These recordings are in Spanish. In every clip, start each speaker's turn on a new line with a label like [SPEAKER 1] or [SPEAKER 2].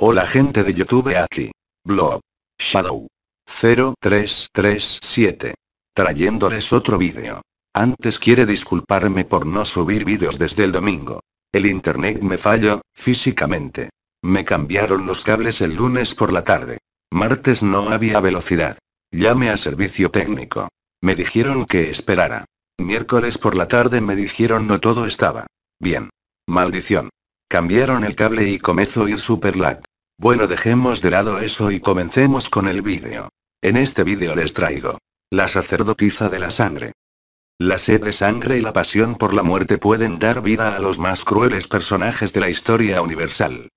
[SPEAKER 1] Hola gente de YouTube aquí. Blob. Shadow. 0337. Trayéndoles otro vídeo. Antes quiere disculparme por no subir vídeos desde el domingo. El internet me falló, físicamente. Me cambiaron los cables el lunes por la tarde. Martes no había velocidad. Llame a servicio técnico. Me dijeron que esperara. Miércoles por la tarde me dijeron no todo estaba. Bien. Maldición. Cambiaron el cable y comenzó ir super lag. Bueno dejemos de lado eso y comencemos con el vídeo. En este vídeo les traigo. La sacerdotisa de la sangre. La sed de sangre y la pasión por la muerte pueden dar vida a los más crueles personajes de la historia universal.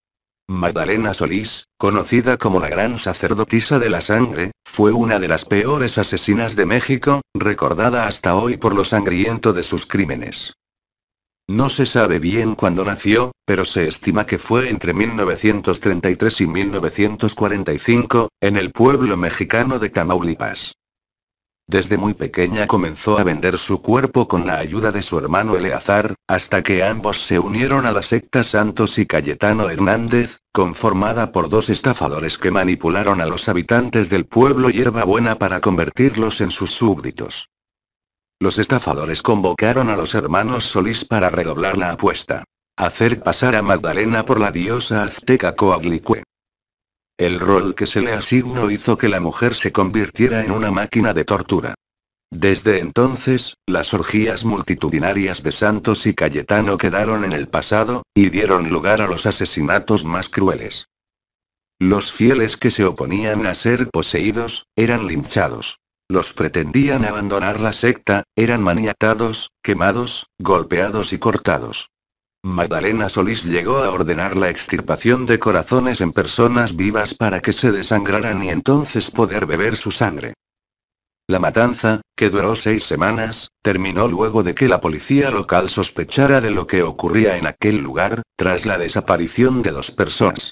[SPEAKER 1] Magdalena Solís, conocida como la gran sacerdotisa de la sangre, fue una de las peores asesinas de México, recordada hasta hoy por lo sangriento de sus crímenes. No se sabe bien cuándo nació, pero se estima que fue entre 1933 y 1945, en el pueblo mexicano de Tamaulipas. Desde muy pequeña comenzó a vender su cuerpo con la ayuda de su hermano Eleazar, hasta que ambos se unieron a la secta Santos y Cayetano Hernández, conformada por dos estafadores que manipularon a los habitantes del pueblo Hierbabuena para convertirlos en sus súbditos. Los estafadores convocaron a los hermanos Solís para redoblar la apuesta. Hacer pasar a Magdalena por la diosa azteca Coaglicue. El rol que se le asignó hizo que la mujer se convirtiera en una máquina de tortura. Desde entonces, las orgías multitudinarias de Santos y Cayetano quedaron en el pasado, y dieron lugar a los asesinatos más crueles. Los fieles que se oponían a ser poseídos, eran linchados. Los pretendían abandonar la secta, eran maniatados, quemados, golpeados y cortados. Magdalena Solís llegó a ordenar la extirpación de corazones en personas vivas para que se desangraran y entonces poder beber su sangre. La matanza, que duró seis semanas, terminó luego de que la policía local sospechara de lo que ocurría en aquel lugar, tras la desaparición de dos personas.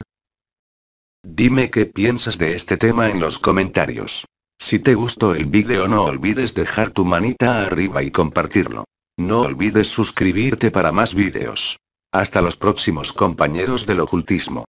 [SPEAKER 1] Dime qué piensas de este tema en los comentarios. Si te gustó el vídeo no olvides dejar tu manita arriba y compartirlo. No olvides suscribirte para más vídeos. Hasta los próximos compañeros del ocultismo.